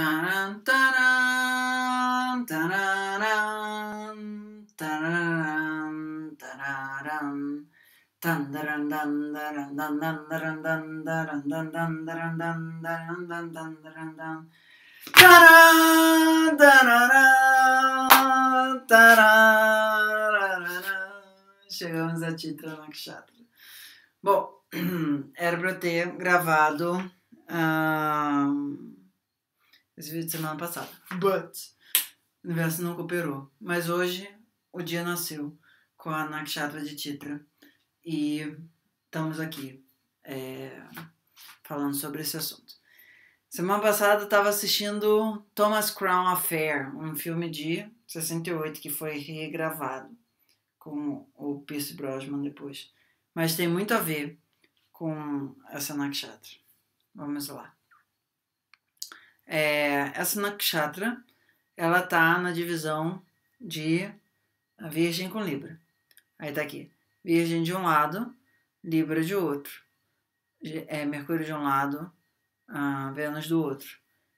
Taran, taran, tararan, tararan, tararan. Chegamos a Titra Nakshatra. Bom, era para ter gravado. Uh, esse vídeo de semana passada. But o universo não cooperou. Mas hoje o dia nasceu com a Nakshatra de Titra e estamos aqui é, falando sobre esse assunto. Semana passada estava assistindo Thomas Crown Affair, um filme de 68 que foi regravado com o Pierce Brosnan depois. Mas tem muito a ver com essa Nakshatra. Vamos lá. É, essa nakshatra, ela tá na divisão de Virgem com Libra. Aí tá aqui, Virgem de um lado, Libra de outro. É, Mercúrio de um lado, ah, Vênus do outro.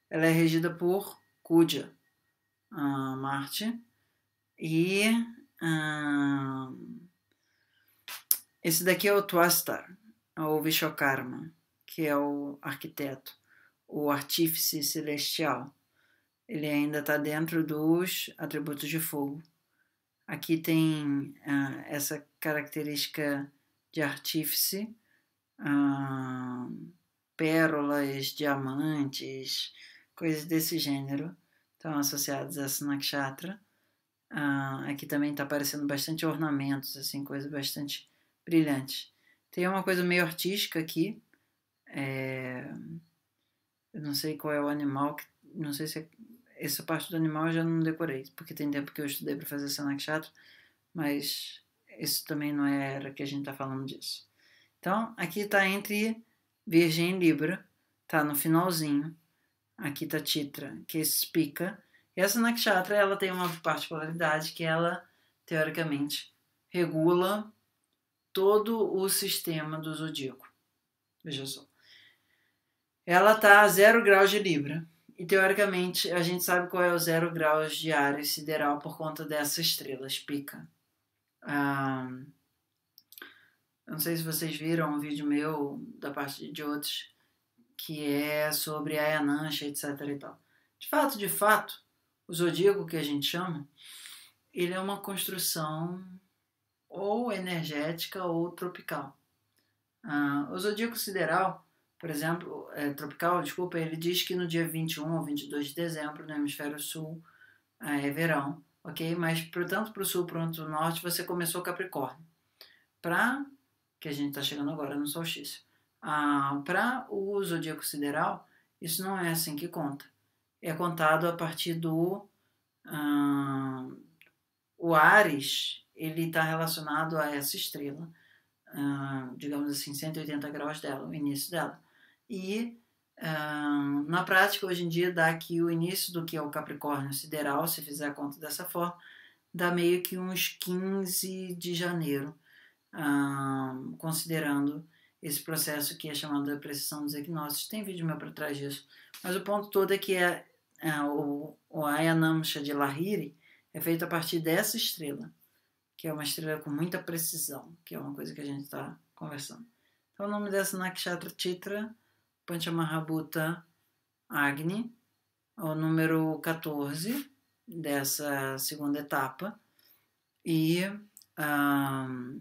Ela é regida por kuja ah, Marte, e ah, esse daqui é o Twastar, é ou Vishokarma, que é o arquiteto o artífice celestial. Ele ainda está dentro dos atributos de fogo. Aqui tem ah, essa característica de artífice, ah, pérolas, diamantes, coisas desse gênero, estão associadas a essa nakshatra. Ah, aqui também está aparecendo bastante ornamentos, assim, coisas bastante brilhantes. Tem uma coisa meio artística aqui. É não sei qual é o animal que, não sei se é, essa parte do animal eu já não decorei, porque tem tempo que eu estudei para fazer Sanakshatra, mas isso também não é a era que a gente está falando disso. Então, aqui está entre Virgem e Libra, está no finalzinho. Aqui está Titra, que é explica. E essa Nakshatra, ela tem uma particularidade que ela, teoricamente, regula todo o sistema do zodíaco. Veja só ela está a zero graus de Libra. E teoricamente a gente sabe qual é o zero graus de área sideral por conta dessa estrela, Spica. eu não sei se vocês viram um vídeo meu da parte de outros que é sobre a Yanancha, etc. E tal. De fato, de fato, o zodíaco que a gente chama, ele é uma construção ou energética ou tropical. Ah, o zodíaco sideral por exemplo, é, tropical, desculpa, ele diz que no dia 21 ou 22 de dezembro, no hemisfério sul, é, é verão, ok? Mas, tanto para o sul quanto para o norte, você começou Capricórnio. Para, que a gente está chegando agora no solstício, ah, para o zodíaco sideral, isso não é assim que conta. É contado a partir do. Ah, o Ares, ele está relacionado a essa estrela, digamos assim, 180 graus dela, o início dela. E uh, na prática, hoje em dia, dá aqui o início do que é o Capricórnio Sideral, se fizer a conta dessa forma, dá meio que uns 15 de janeiro, uh, considerando esse processo que é chamado de precisão dos equinócios. Tem vídeo meu para trás disso. Mas o ponto todo é que é, é o, o Ayanamsha de Lahiri é feito a partir dessa estrela, que é uma estrela com muita precisão, que é uma coisa que a gente está conversando. Então, o nome dessa Nakshatra Chitra Panchamahabhuta Agni, o número 14 dessa segunda etapa, e um,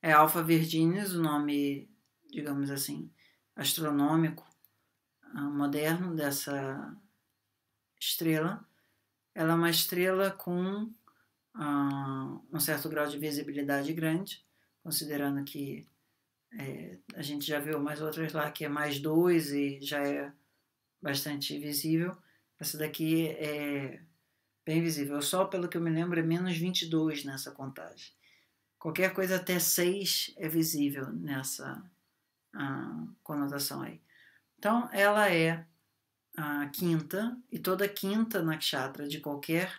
é Alpha Virginis, o nome, digamos assim, astronômico ah, moderno dessa estrela. Ela é uma estrela com ah, um certo grau de visibilidade grande, considerando que é, a gente já viu mais outras lá que é mais dois e já é bastante visível. Essa daqui é bem visível. só pelo que eu me lembro, é menos 22 nessa contagem. Qualquer coisa até 6 é visível nessa ah, conotação aí. Então, ela é a quinta, e toda quinta nakshatra de qualquer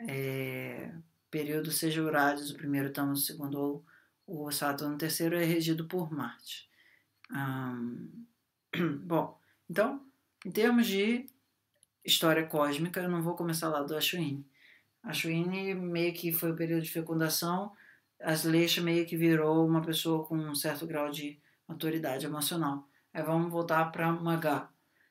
é, período, seja o Urádios, o primeiro tamo, o segundo ou o Saturno terceiro é regido por Marte. Hum, bom, então, em termos de história cósmica, eu não vou começar lá do Ashwini. Ashwini meio que foi o período de fecundação, as leixas meio que virou uma pessoa com um certo grau de autoridade emocional. Aí vamos voltar para Magá.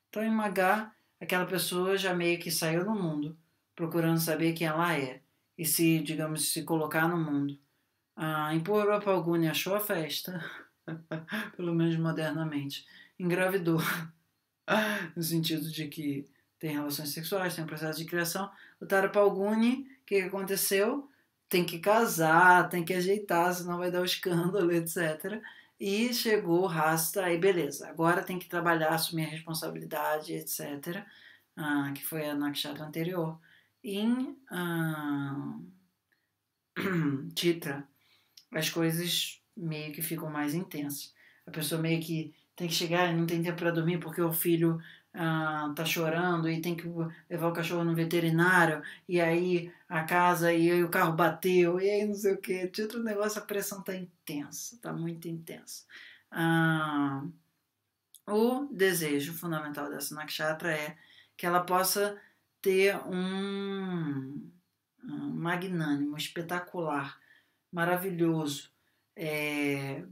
Então, em Magá, aquela pessoa já meio que saiu do mundo, procurando saber quem ela é e se, digamos, se colocar no mundo. Ah, em por Europa achou a festa, pelo menos modernamente, engravidou, no sentido de que tem relações sexuais, tem um processo de criação. O Tarpa Algune, o que aconteceu? Tem que casar, tem que ajeitar, senão vai dar o um escândalo, etc. E chegou Rasta, aí beleza, agora tem que trabalhar, assumir a responsabilidade, etc. Ah, que foi a Nakshatra anterior. Em ah, Titra, as coisas meio que ficam mais intensas. A pessoa meio que tem que chegar e não tem tempo para dormir porque o filho ah, tá chorando e tem que levar o cachorro no veterinário e aí a casa e aí o carro bateu e aí não sei o que. De outro negócio, a pressão tá intensa, tá muito intensa. Ah, o desejo fundamental dessa nakshatra é que ela possa ter um magnânimo, espetacular maravilhoso, é,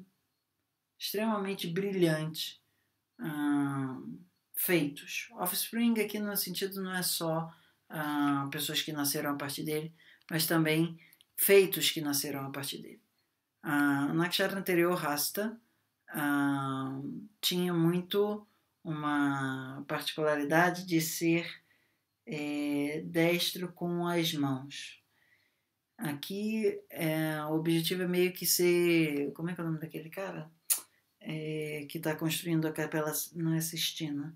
extremamente brilhante feitos. Offspring aqui no sentido não é só pessoas que nasceram a partir dele, mas também feitos que nasceram a partir dele. Uh, na Kshara anterior, Rasta tinha muito uma particularidade de ser é, destro com as mãos. Aqui é, o objetivo é meio que ser. Como é que é o nome daquele cara? É, que está construindo a capela, não é Sistina,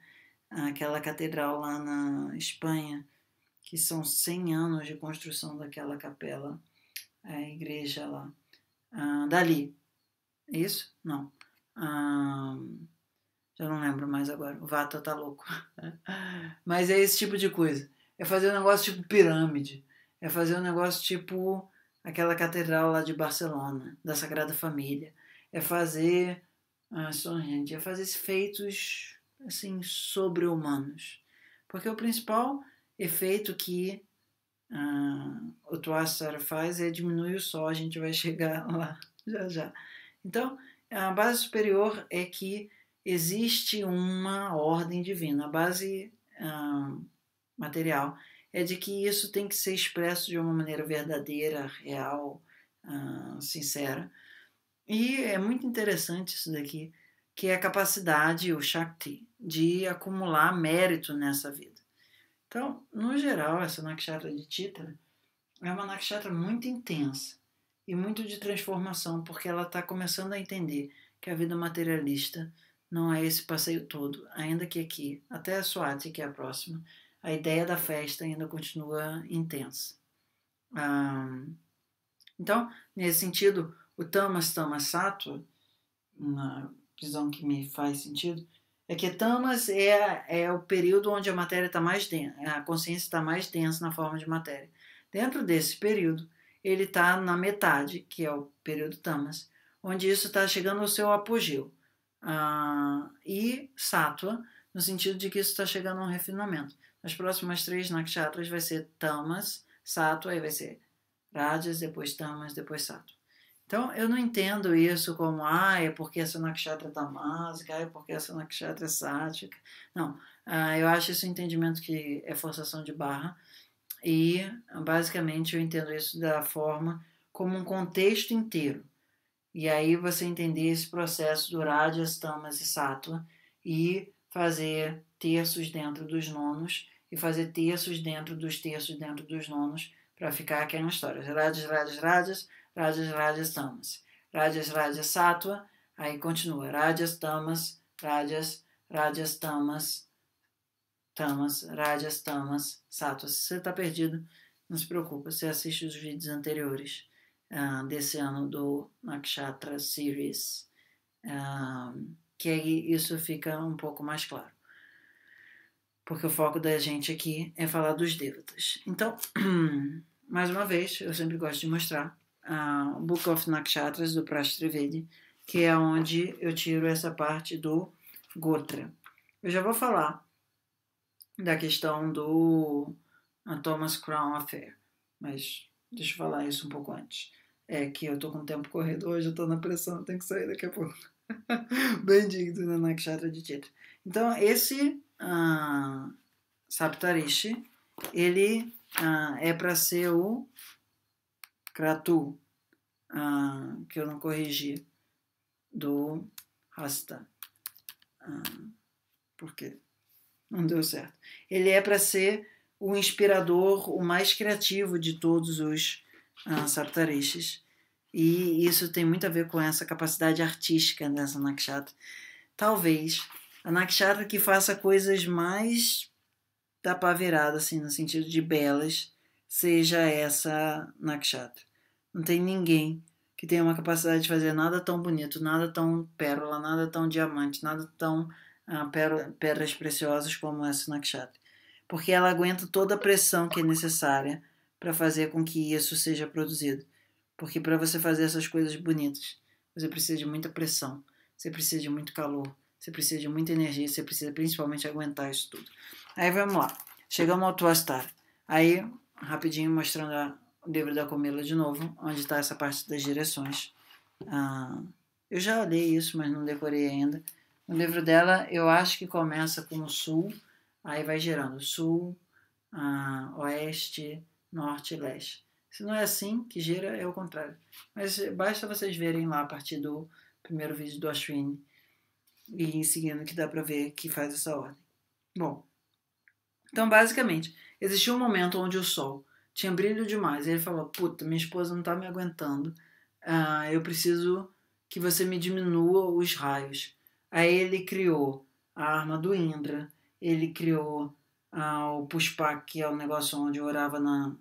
aquela catedral lá na Espanha, que são 100 anos de construção daquela capela, a igreja lá. Ah, dali. Isso? Não. Ah, já não lembro mais agora. O Vata tá louco. Mas é esse tipo de coisa. É fazer um negócio tipo pirâmide. É fazer um negócio tipo aquela catedral lá de Barcelona, da Sagrada Família. É fazer. Ah, gente, é fazer feitos assim sobre-humanos. Porque o principal efeito que ah, o Tuassara faz é diminuir o sol, a gente vai chegar lá já já. Então, a base superior é que existe uma ordem divina, a base ah, material é de que isso tem que ser expresso de uma maneira verdadeira, real, uh, sincera. E é muito interessante isso daqui, que é a capacidade, o Shakti, de acumular mérito nessa vida. Então, no geral, essa nakshatra de Titra é uma nakshatra muito intensa e muito de transformação, porque ela está começando a entender que a vida materialista não é esse passeio todo, ainda que aqui, até a Swati, que é a próxima, a ideia da festa ainda continua intensa. Um, então, nesse sentido, o Tamas Tamas sato na visão que me faz sentido, é que Tamas é, é o período onde a matéria está mais densa, a consciência está mais densa na forma de matéria. Dentro desse período, ele está na metade, que é o período Tamas, onde isso está chegando ao seu apogeu. e sátua, no sentido de que isso está chegando a um refinamento. As próximas três nakshatras vai ser tamas, sattva, aí vai ser rajas, depois tamas, depois sattva. Então, eu não entendo isso como, ah, é porque essa nakshatra é tamásica, é porque essa nakshatra é sática. Não, ah, eu acho esse entendimento que é forçação de barra e, basicamente, eu entendo isso da forma como um contexto inteiro. E aí você entender esse processo do rajas, tamas e sattva e fazer terços dentro dos nonos e fazer terços dentro dos terços dentro dos nonos para ficar aquela história. Rajas, rajas, rajas, rajas, rajas, tamas. Rajas, rajas, sattva. Aí continua. Rajas, tamas, rajas, rajas, tamas, tamas, rajas, tamas, sattva. Se você está perdido, não se preocupa. Você assiste os vídeos anteriores uh, desse ano do Nakshatra Series. Um, ah, que aí isso fica um pouco mais claro. Porque o foco da gente aqui é falar dos devatas. Então, mais uma vez, eu sempre gosto de mostrar ah, o uh, Book of Nakshatras do Prastrivedi, que é onde eu tiro essa parte do Gotra. Eu já vou falar da questão do ah, Thomas Crown Affair, mas deixa eu falar isso um pouco antes. É que eu tô com o tempo corrido hoje, eu tô na pressão, eu tenho que sair daqui a pouco. Bendito Nanakshatra de Tita. Então, esse ah, Saptarishi, ele ah, é para ser o Kratu, ah, que eu não corrigi, do Rasta. porque não deu certo. Ele é para ser o inspirador, o mais criativo de todos os Saptarishis e isso tem muito a ver com essa capacidade artística dessa né, Nakshatra. Talvez a Nakshatra que faça coisas mais da pavirada, assim, no sentido de belas, seja essa Nakshatra. Não tem ninguém que tenha uma capacidade de fazer nada tão bonito, nada tão pérola, nada tão diamante, nada tão ah, pérola, pedras preciosas como essa Nakshatra. Porque ela aguenta toda a pressão que é necessária para fazer com que isso seja produzido. Porque para você fazer essas coisas bonitas, você precisa de muita pressão, você precisa de muito calor, você precisa de muita energia, você precisa principalmente aguentar isso tudo. Aí vamos lá. Chegamos ao Tuastar. Aí, rapidinho, mostrando a, o livro da Comila de novo, onde está essa parte das direções. Ah, eu já olhei isso, mas não decorei ainda. O livro dela, eu acho que começa com o sul, aí vai girando sul, ah, oeste, norte e leste. Se não é assim que gira, é o contrário. Mas basta vocês verem lá a partir do primeiro vídeo do Ashwin e em seguida que dá para ver que faz essa ordem. Bom, então basicamente, existiu um momento onde o sol tinha brilho demais. E ele falou: Puta, minha esposa não tá me aguentando. Uh, eu preciso que você me diminua os raios. Aí ele criou a arma do Indra, ele criou uh, o Pushpak, que é o negócio onde orava na,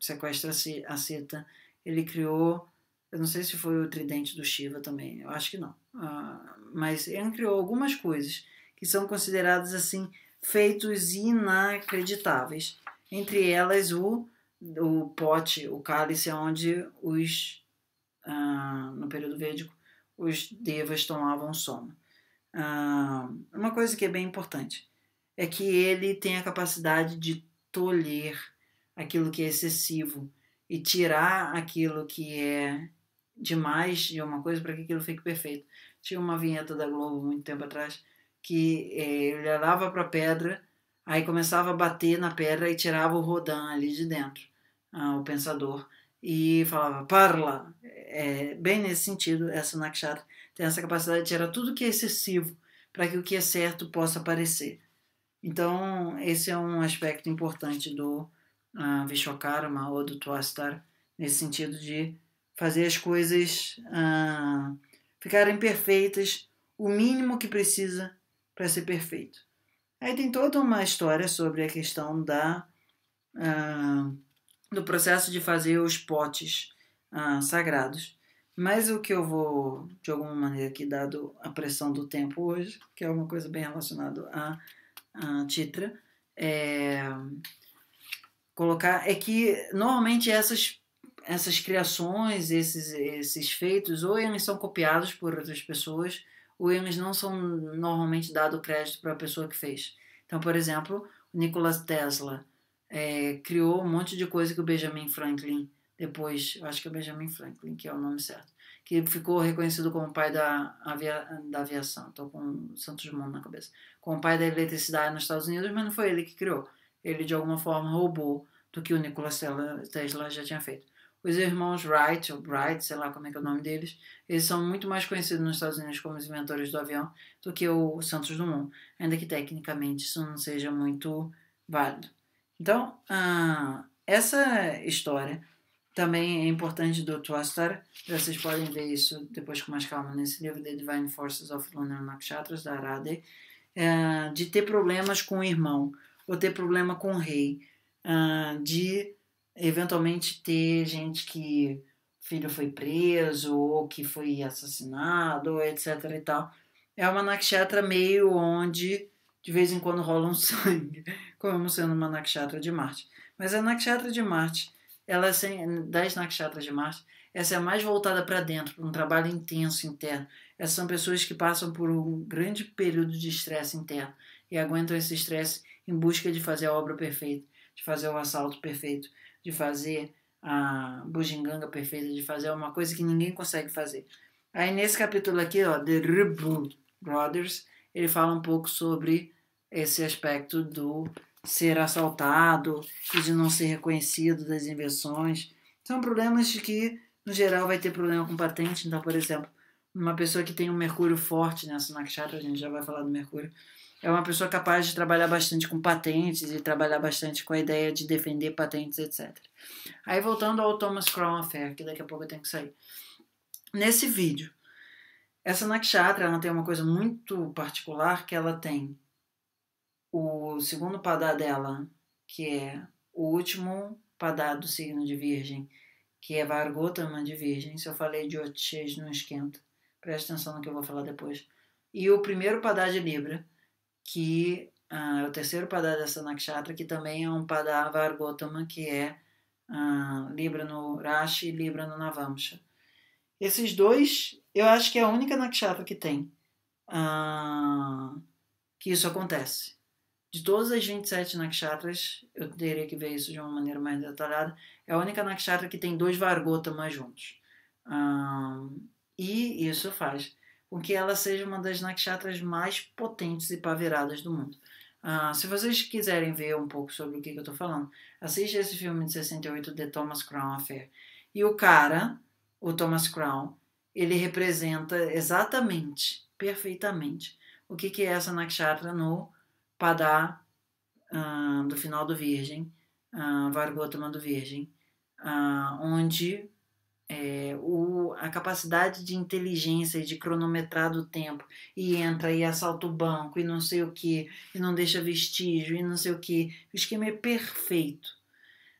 sequestra a Sita, ele criou, eu não sei se foi o tridente do Shiva também, eu acho que não, mas ele criou algumas coisas que são consideradas assim feitos inacreditáveis, entre elas o, o pote, o cálice onde os, no período védico, os devas tomavam sono. uma coisa que é bem importante é que ele tem a capacidade de tolher aquilo que é excessivo e tirar aquilo que é demais de uma coisa para que aquilo fique perfeito. Tinha uma vinheta da Globo muito tempo atrás que é, eh, ele olhava para a pedra, aí começava a bater na pedra e tirava o Rodin ali de dentro, ah, o pensador, e falava, parla! É, bem nesse sentido, essa Nakshatra tem essa capacidade de tirar tudo que é excessivo para que o que é certo possa aparecer. Então, esse é um aspecto importante do uh, Vishokarma ou do Tuastar, nesse sentido de fazer as coisas uh, ficarem perfeitas, o mínimo que precisa para ser perfeito. Aí tem toda uma história sobre a questão da uh, do processo de fazer os potes ah, sagrados. Mas o que eu vou, de alguma maneira, aqui, dado a pressão do tempo hoje, que é uma coisa bem relacionada a, a Titra, é, colocar é que normalmente essas essas criações, esses esses feitos, ou eles são copiados por outras pessoas, ou eles não são normalmente dado crédito para a pessoa que fez. Então, por exemplo, Nikola Tesla é, criou um monte de coisa que o Benjamin Franklin depois, acho que é Benjamin Franklin, que é o nome certo, que ficou reconhecido como pai da, avia, da aviação, estou com Santos Dumont na cabeça, como pai da eletricidade nos Estados Unidos, mas não foi ele que criou ele de alguma forma roubou do que o Nikola Tesla já tinha feito. Os irmãos Wright, ou Bright, sei lá como é que é o nome deles, eles são muito mais conhecidos nos Estados Unidos como os inventores do avião do que o Santos Dumont, ainda que tecnicamente isso não seja muito válido. Então, ah, essa história também é importante do Twister. vocês podem ver isso depois com mais calma nesse livro The Divine Forces of Lunar Nakshatras, da Arade, eh, de ter problemas com o irmão ou ter problema com o rei, uh, de eventualmente ter gente que filho foi preso ou que foi assassinado, etc e tal. É uma nakshatra meio onde de vez em quando rola um sangue, como sendo uma nakshatra de Marte. Mas a nakshatra de Marte, ela é das nakshatras de Marte, essa é mais voltada para dentro, para um trabalho intenso interno. Essas são pessoas que passam por um grande período de estresse interno e aguentam esse estresse em busca de fazer a obra perfeita, de fazer o assalto perfeito, de fazer a bujinganga perfeita, de fazer uma coisa que ninguém consegue fazer. Aí nesse capítulo aqui, ó, The Rebel Brothers, ele fala um pouco sobre esse aspecto do ser assaltado e de não ser reconhecido das invenções. São problemas que, no geral, vai ter problema com patente. Então, por exemplo, uma pessoa que tem um mercúrio forte nessa né, nakshatra, a gente já vai falar do mercúrio, é uma pessoa capaz de trabalhar bastante com patentes e trabalhar bastante com a ideia de defender patentes, etc. Aí voltando ao Thomas Crown Affair, que daqui a pouco eu tenho que sair. Nesse vídeo, essa Nakshatra ela tem uma coisa muito particular que ela tem o segundo padá dela, que é o último padá do signo de Virgem, que é Vargotama de Virgem. Se eu falei de Otis, não esquenta. Presta atenção no que eu vou falar depois. E o primeiro padá de Libra, que ah, é o terceiro padá dessa nakshatra, que também é um padá Vargotama, que é ah, Libra no Rashi e Libra no navamsa. Esses dois, eu acho que é a única nakshatra que tem ah, que isso acontece. De todas as 27 nakshatras, eu teria que ver isso de uma maneira mais detalhada, é a única nakshatra que tem dois Vargotamas juntos. e isso faz com que ela seja uma das nakshatras mais potentes e paveradas do mundo. Uh, se vocês quiserem ver um pouco sobre o que, que eu estou falando, assista esse filme de 68, The Thomas Crown Affair. E o cara, o Thomas Crown, ele representa exatamente, perfeitamente, o que, que é essa nakshatra no Padá uh, do final do Virgem, uh, Vargotama do Virgem, uh, onde é, o, a capacidade de inteligência e de cronometrar do tempo, e entra e assalta o banco, e não sei o que, e não deixa vestígio, e não sei o que. O esquema é perfeito.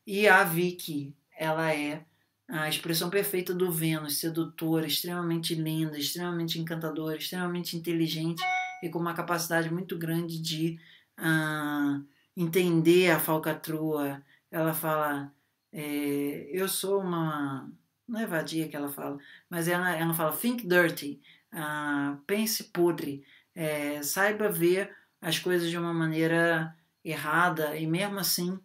E a Vicky, ela é a expressão perfeita do Vênus, sedutora, extremamente linda, extremamente encantadora, extremamente inteligente e com uma capacidade muito grande de ah, entender a falcatrua. Ela fala: é, Eu sou uma não é vadia que ela fala, mas ela, ela fala think dirty, ah, pense podre, é, saiba ver as coisas de uma maneira errada e mesmo assim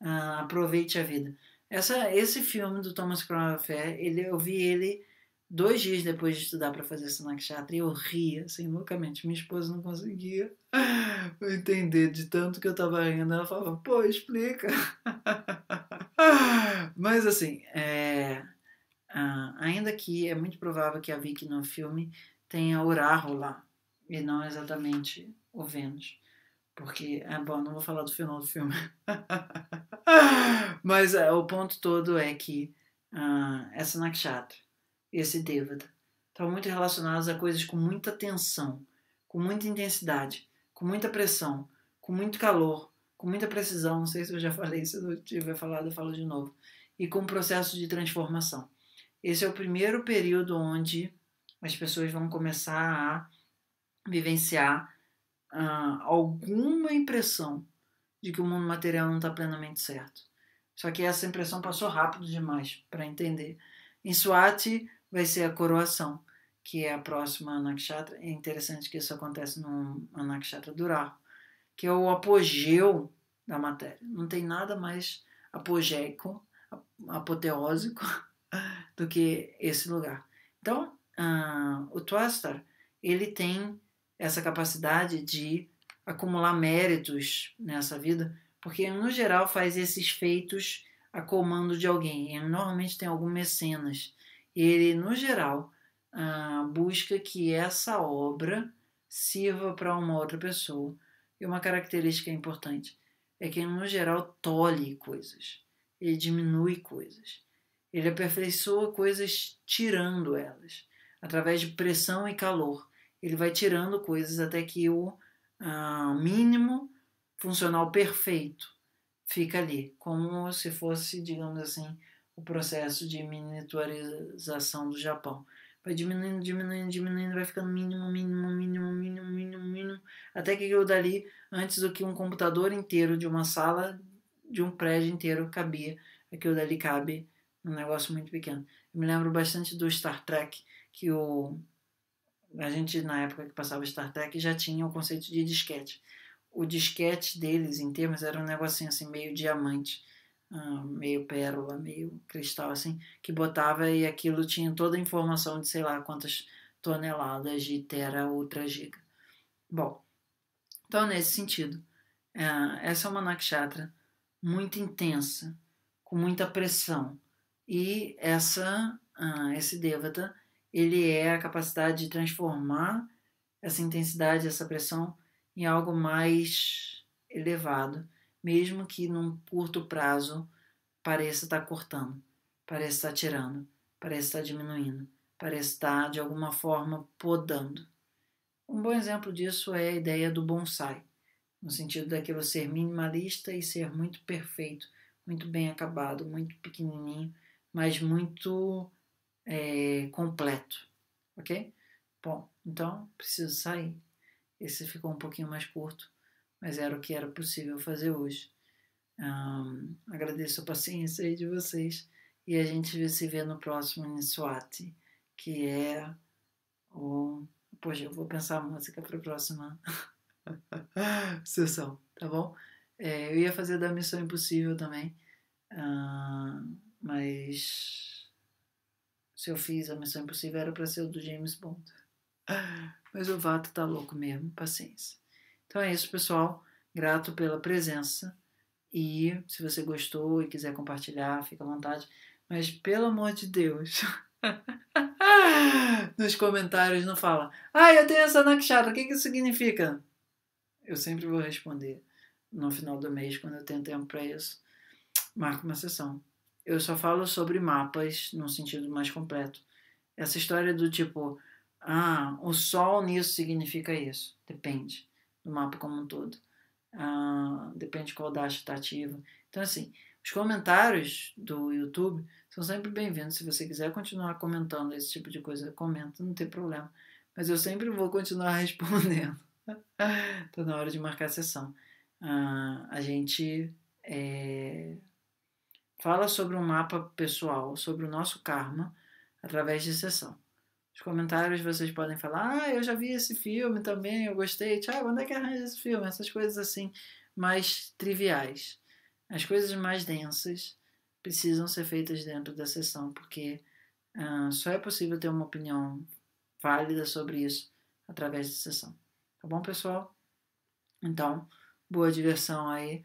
ah, aproveite a vida. Essa, esse filme do Thomas Crown ele, eu vi ele dois dias depois de estudar para fazer Sinak Chatra e eu ria, assim, loucamente. Minha esposa não conseguia entender de tanto que eu estava rindo. Ela falava, pô, explica. Mas, assim, é, ah, ainda que é muito provável que a Vicky no filme tenha Orário lá, e não exatamente o Vênus. Porque, ah, bom, não vou falar do final do filme. Mas ah, o ponto todo é que essa é Nakshatra, esse Devata, estão muito relacionados a coisas com muita tensão, com muita intensidade, com muita pressão, com muito calor, com muita precisão. Não sei se eu já falei, se eu tiver falado, eu falo de novo. E com um processo de transformação. Esse é o primeiro período onde as pessoas vão começar a vivenciar uh, alguma impressão de que o mundo material não está plenamente certo. Só que essa impressão passou rápido demais para entender. Em Swati vai ser a coroação, que é a próxima Anakshatra. É interessante que isso acontece no Anakshatra Durar, que é o apogeu da matéria. Não tem nada mais apogeico, apoteósico do que esse lugar. Então, uh, o Twister ele tem essa capacidade de acumular méritos nessa vida, porque no geral faz esses feitos a comando de alguém. Ele normalmente tem algumas mecenas. Ele, no geral, uh, busca que essa obra sirva para uma outra pessoa. E uma característica importante é que, no geral, tolhe coisas. Ele diminui coisas. Ele aperfeiçoa coisas tirando elas, através de pressão e calor. Ele vai tirando coisas até que o ah, mínimo funcional perfeito fica ali, como se fosse, digamos assim, o processo de miniaturização do Japão. Vai diminuindo, diminuindo, diminuindo, vai ficando mínimo, mínimo, mínimo, mínimo, mínimo, mínimo, até que eu dali, antes do que um computador inteiro de uma sala de um prédio inteiro cabia, aquilo é dali cabe um negócio muito pequeno. Eu me lembro bastante do Star Trek, que o a gente na época que passava Star Trek já tinha o conceito de disquete. O disquete deles, em termos, era um negocinho assim meio diamante, ah, meio pérola, meio cristal assim, que botava e aquilo tinha toda a informação de sei lá quantas toneladas de tera ultra giga. Bom, então nesse sentido, ah, essa é uma nakshatra muito intensa, com muita pressão e essa, ah, esse devata, ele é a capacidade de transformar essa intensidade, essa pressão, em algo mais elevado, mesmo que num curto prazo pareça estar cortando, pareça estar tirando, pareça estar diminuindo, pareça estar de alguma forma podando. Um bom exemplo disso é a ideia do bonsai, no sentido daquilo ser minimalista e ser muito perfeito, muito bem acabado, muito pequenininho, mas muito é, completo, ok? Bom, então preciso sair. Esse ficou um pouquinho mais curto, mas era o que era possível fazer hoje. Um, agradeço a paciência aí de vocês e a gente se vê no próximo Niswati, que é o. Poxa, eu vou pensar a música para a próxima sessão, tá bom? É, eu ia fazer da Missão Impossível também. Um, mas se eu fiz a Missão Impossível era para ser o do James Bond. Mas o Vato tá louco mesmo, paciência. Então é isso, pessoal. Grato pela presença. E se você gostou e quiser compartilhar, fica à vontade. Mas pelo amor de Deus, nos comentários não fala. Ah, eu tenho essa nakshatra, o que, que isso significa? Eu sempre vou responder no final do mês, quando eu tenho tempo para isso. Marco uma sessão eu só falo sobre mapas num sentido mais completo. Essa história do tipo, ah, o sol nisso significa isso. Depende do mapa como um todo. Ah, depende qual dash está ativa. Então, assim, os comentários do YouTube são sempre bem-vindos. Se você quiser continuar comentando esse tipo de coisa, comenta, não tem problema. Mas eu sempre vou continuar respondendo. Está na hora de marcar a sessão. Ah, a gente. É fala sobre um mapa pessoal, sobre o nosso karma, através de sessão. Nos comentários vocês podem falar: ah, eu já vi esse filme também, eu gostei, tchau, onde é que arranja esse filme? Essas coisas assim, mais triviais. As coisas mais densas precisam ser feitas dentro da sessão, porque ah, só é possível ter uma opinião válida sobre isso através da sessão. Tá bom, pessoal? Então, boa diversão aí.